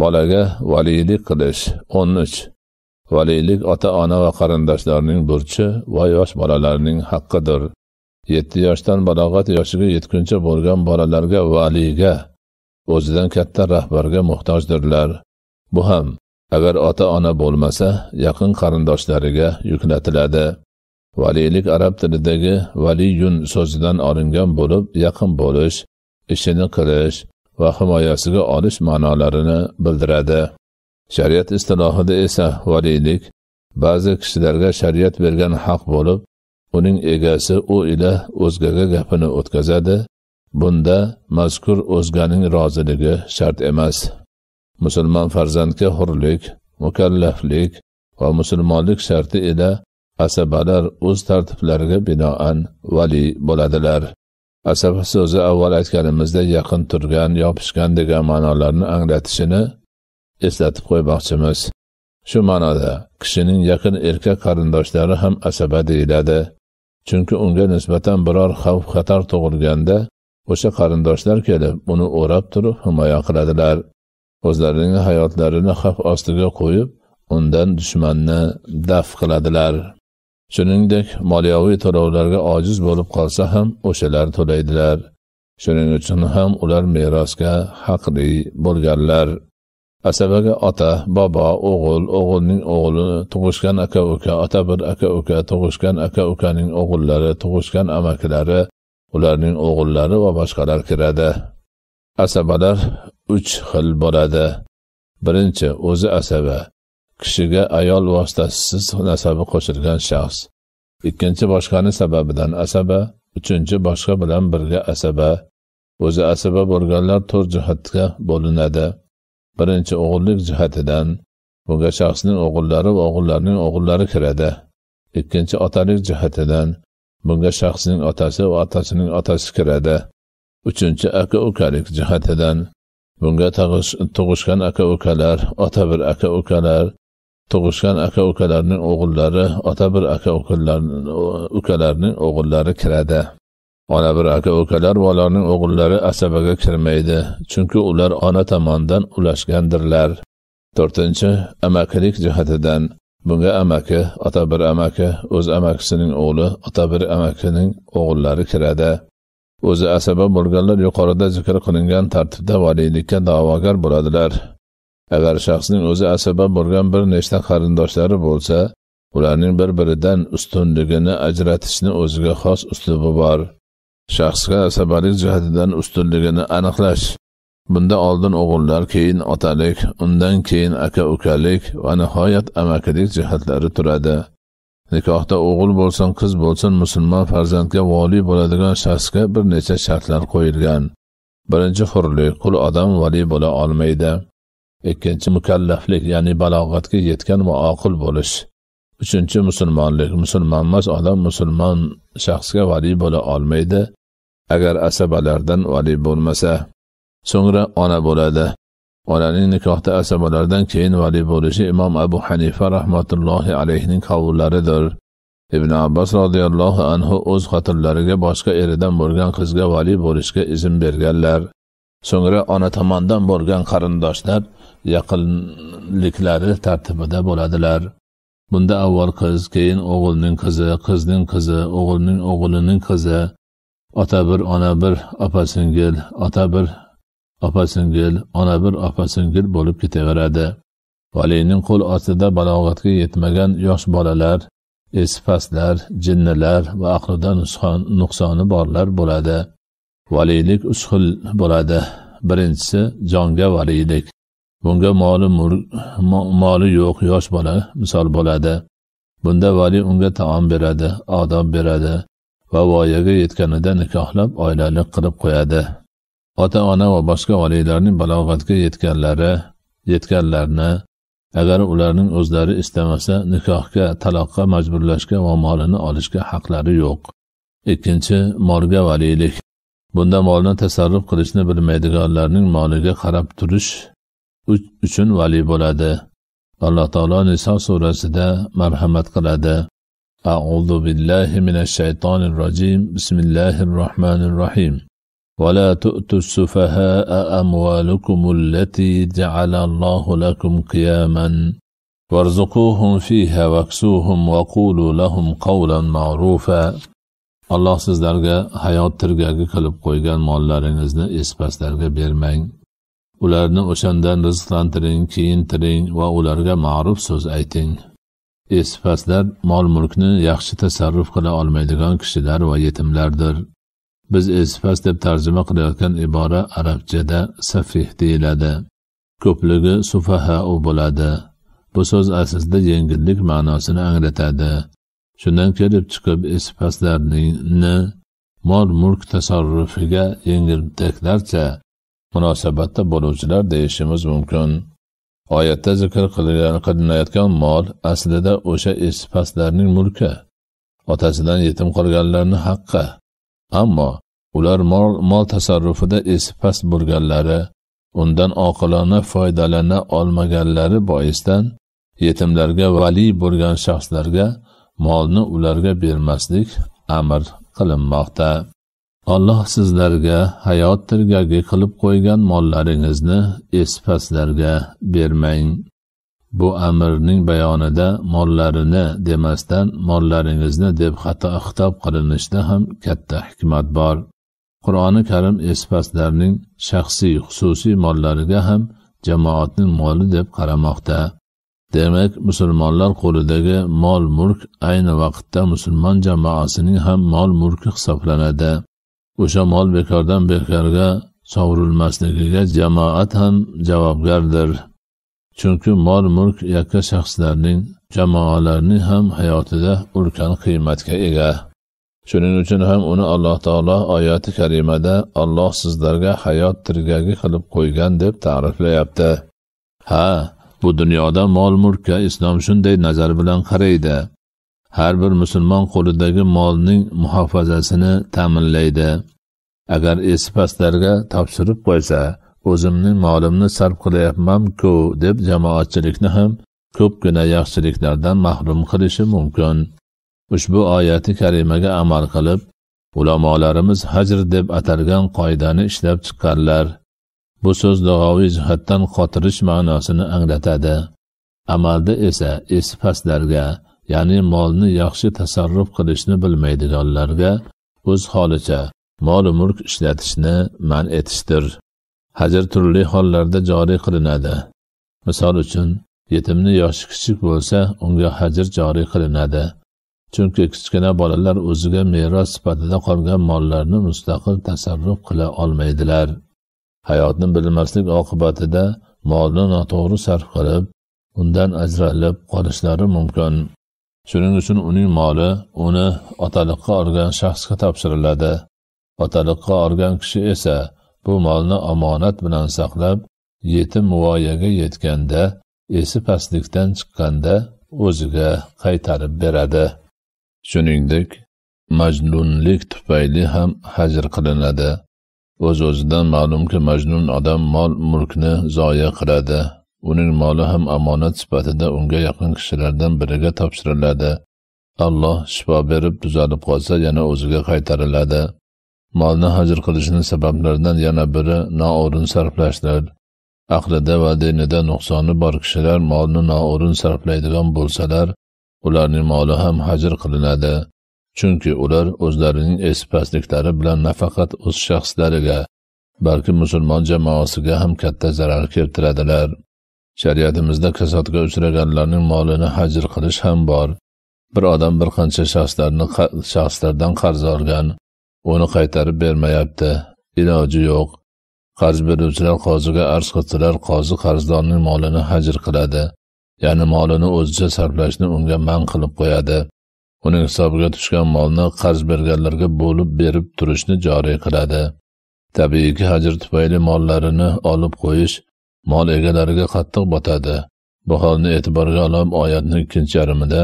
bolaga valiylik qilish o'n uch valiylik ota ona va qarindoshlarning burchi va yosh bolalarning haqqidir yetti yoshdan balog'at yoshiga yetguncha bo'lgan bolalarga valiyga o'zidan katta rahbarga muhtojdirlar bu ham agar ota ona bo'lmasa yaqin qarindoshlariga yuklatiladi valiylik arab tilidagi valiyun so'zidan olingan bo'lib yaqin bo'lish ishini qilish va himoyasiga olish ma'nolarini bildiradi shariat istilohida esa valiylik ba'zi kishilarga shariat bergan haq bo'lib uning egasi u ila o'zgaga gapini o'tkazadi bunda mazkur o'zganing roziligi shart emas musulmon farzandga hurlik mukallaflik va musulmonlik sharti ila asabalar o'z tartiblariga binoan vali bo'ladilar asab so'zi avval aytganimizdek yaqin turgan yopishgan degan ma'nolarni anglatishini eslatib qo'ymoqchimiz shu ma'noda kishining yaqin erkak qarindoshlari ham asaba deyiladi chunki unga nisbatan biror xavf xatar tug'ilganda o'sha qarindoshlar kelib uni o'rab turib himoya qiladilar o'zlarining hayotlarini xavf ostiga qo'yib undan dushmanni daf qiladilar shuningdek moliyaviy to'lovlarga ojiz bo'lib qolsa ham o'shalar to'laydilar shuning uchun ham ular merosga haqli bo'lganlar asabaga ota bobo o'g'il o'g'ilning o'g'li tug'ishgan aka uka ota bir aka uka tug'ishgan aka ukaning o'g'illari tug'ishgan amakilari ularning o'g'illari va boshqalar kiradi asabalar uch xil bo'ladi birinchi o'zi asaba kishiga ayol vositasisiz nasabi qo'shilgan shaxs ikkinchi boshqani sababidan asaba uchinchi boshqa bilan birga asaba o'zi asaba bo'lganlar to'rt jihatga bo'linadi birinchi o'g'illik jihatidan bunga shaxsning o'g'illari va o'g'illarning o'g'illari kiradi ikkinchi otalik jihatidan bunga shaxsning otasi va otasining otasi kiradi uchinchi aka ukalik jihatidan bunga tug'ishgan aka ukalar ota bir aka ukalar tug'ishgan aka ukalarning o'g'illari ota bir aka ukalarning o'g'illari kiradi ona bir aka ukalar va ularning o'g'illari asabaga kirmaydi chunki ular ona tomonidan ulashgandirlar to'rtinchi amakilik jihatidan bunga amaki ota bir amaki o'z amakisining o'g'li ota bir amakining o'g'illari kiradi o'zi asaba bo'lganlar yuqorida zikr qilingan tartibda valiylikka da'vogar bo'ladilar agar shaxsning o'zi asaba bo'lgan bir nechta qarindoshlari bo'lsa ularning bir biridan ustunligini ajratishni o'ziga xos uslubi bor shaxsga asabalik jihatidan ustunligini aniqlash bunda oldin o'g'illar keyin otalik undan keyin aka ukalik va nihoyat amakilik jihatlari turadi nikohda o'g'il bo'lsin qiz bo'lsin musulmon farzandga voliy bo'ladigan shaxsga bir necha shartlar qo'yilgan birinchi hurlik qul odam voliy bo'la olmaydi ikkinchi mukallaflik ya'ni balog'atga yetgan va oqil bo'lish uchinchi musulmonlik musulmonmas odam musulmon shaxsga valiy bo'la olmaydi agar asabalardan valiy bo'lmasa so'ngra ona bo'ladi onaning nikohda asabalardan keyin valiy bo'lishi imom abu hanifa rahmatullohi alayhining qavullaridir ibn abbos roziyallohu anhu o'z xotinlariga boshqa eridan bo'lgan qizga valiy bo'lishga izn berganlar so'ngra ona tomondan bo'lgan qarindoshlar yaqinliklari tartibida bo'ladilar bunda avval qiz keyin o'g'ilning qizi qizning qizi o'g'ilning o'g'lining qizi ota bir ona bir opa singil ota bir opa singil ona bir opa singil bo'lib ketaveradi valiyning qo'l ostida balog'atga yetmagan yosh bolalar esi pastlar jinnilar va aqlida nuqsoni borlar bo'ladi valiylik uch xil bo'ladi birinchisi jonga valiylik bunga moli moli yo'q yosh bola misol bo'ladi bunda vali unga taom beradi odob beradi va voyaga yetganida nikohlab oilalik qilib qo'yadi ota ona va boshqa valiylarning balog'atga yetganlari yetganlarni agar ularning o'zlari istamasa nikohga taloqqa majburlashga va molini olishga haqlari yo'q ikkinchi molga valiylik bunda molni tasarruf qilishni bilmaydiganlarning moliga qarab turish uchun vali bo'ladi alloh taolo niso surasida marhamat qiladi أعوذ billahi من shaytonir rojim بسم rohmanir rohim ولا تؤتوا السفهاء أموالكم التي جعل الله لكم قياما وارزقوهم فيها واكسوهم وقولوا لهم قولا معروفا alloh sizlarga hayot tirgagi qilib qo'ygan mollaringizni espaslarga bermang ularni o'shandan rizqlantiring kiyintiring va ularga ma'ruf so'z ayting esipaslar mol mulkni yaxshi tasarruf qila olmaydigan kishilar va yetimlardir biz esipas deb tarjima qilayotgan ibora arabchada safih deyiladi ko'pligi sufaha u bo'ladi bu so'z aslida yengillik ma'nosini anglatadi shundan kelib chiqib esi mol mulk tasarrufiga yengiltaklarcha munosabatda bo'luvchilar deyishimiz mumkin oyatda zikr qilinayotgan mol aslida o'sha esi pastlarning mulki otasidan yetim qolganlarni haqqi ammo ular mol, mol tasarrufida esi past bo'lganlari undan oqilona foydalana olmaganlari boisdan yetimlarga valiy bo'lgan shaxslarga molni ularga bermaslik amr qilinmoqda alloh sizlarga hayot tirgagi qilib qo'ygan mollaringizni espaslarga bermang bu amirning bayonida mollarini demasdan mollaringizni deb xato xitob qilinishida ham katta hikmat bor qur'oni karim espaslarning shaxsiy xususiy mollariga ham jamoatning moli deb qaramoqda demak musulmonlar qo'lidagi mol mulk ayni vaqtda musulmon jamoasining ham mol mulki hisoblanadi o'sha mol bekordan bekorga sovurilmasligiga jamoat ham javobgardir chunki mol mulk yakka shaxslarning jamoalarning ham hayotida ulkan qiymatga ega shuning uchun ham uni alloh taolo oyati karimada olloh sizlarga hayot tirgagi qilib qo'ygan deb ta'riflayapti ha bu dunyoda mol mulkka islom shunday nazar bilan qaraydi har bir musulmon qo'lidagi molning muhofazasini ta'minlaydi agar esi pastlarga topshirib qo'ysa o'zimning molimni sarf qilyapmanku deb jamoatchilikni ham ko'pgina yaxshiliklardan mahrum qilishi mumkin ushbu oyati karimaga amal qilib ulamolarimiz hajr deb atalgan qoidani ishlab chiqqanlar bu so'z lug'aviy jihatdan qotirish ma'nosini anglatadi amalda esa esi ya'ni molni yaxshi tasarruf qilishni bilmaydiganlarga o'z holicha mol mulk ishlatishni man etishdir hajr turli hollarda joriy qilinadi misol uchun yetimni yoshi kichik bo'lsa unga hajr joriy qilinadi chunki kichkina bolalar o'ziga meros sifatida qolgan mollarni mustaqil tasarruf qila olmaydilar hayotni bilmaslik oqibatida molni noto'g'ri sarf qilib undan ajralib qolishlari mumkin shuning uchun uning moli uni otaliqqa olgan shaxsga topshiriladi otaliqqa olgan kishi esa bu molni omonat bilan saqlab yetim muvoyaga yetganda esi pastlikdan chiqqanda o'ziga qaytarib beradi shuningdek majnunlik tufayli ham hajr qilinadi O'z-o'zidan ma'lumki, majnun odam mol-mulkni zoya qiladi. Uning moli ham omonat sifatida unga yaqin kishilardan biriga topshiriladi. Alloh shifo berib tuzalib qolsa, yana o'ziga qaytariladi. Molni hajr qilishni sabablaridan yana biri noo'rin sarflashdir. Aqlida va dinida nuqsoni bor kishilar molni noo'rin sarflaydigan bo'lsalar, ularning moli ham hajr qilinadi. chunki ular o'zlarining esi pastliklari bilan nafaqat o'z shaxslariga balki musulmon jamoasiga ham katta zarar keltiradilar shariatimizda kasodga uchraganlarning molini hajr qilish ham bor bir odam bir qancha shaxslarni shaxslardan qarz olgan uni qaytarib bermayapti iloji yo'q qarz beruvchilar qoziga arz qilsalar qozi qarzdorning molini hajr qiladi ya'ni molini o'zicha sarflashni unga man qilib qo'yadi uning hisobiga tushgan molni qarz berganlarga bo'lib berib turishni joriy qiladi tabiiyki hajr tufayli mollarini olib qo'yish mol egalariga qattiq botadi bu holni e'tiborga olib oyatni ikkinchi yarmida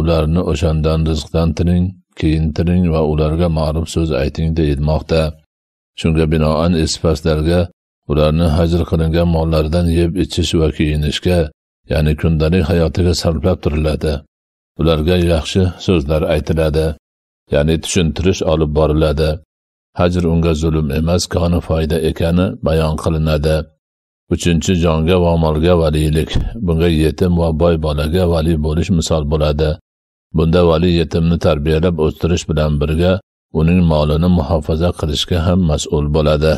ularni o'shandan rizqdan tining keyin va ularga ma'ruf so'z ayting deyilmoqda shunga binoan esipastlarga ularni hajr qilingan mollardan yeb ichish va kiyinishga ya'ni kundalik hayotiga sarflab turiladi ularga yaxshi so'zlar aytiladi ya'ni tushuntirish olib boriladi hajr unga zulm emas koni foyda ekani bayon qilinadi uchinchi jonga va molga valiylik bunga yetim va boy bolaga vali bo'lish misol bo'ladi bunda vali yetimni tarbiyalab o'stirish bilan birga uning molini muhofaza qilishga ham mas'ul bo'ladi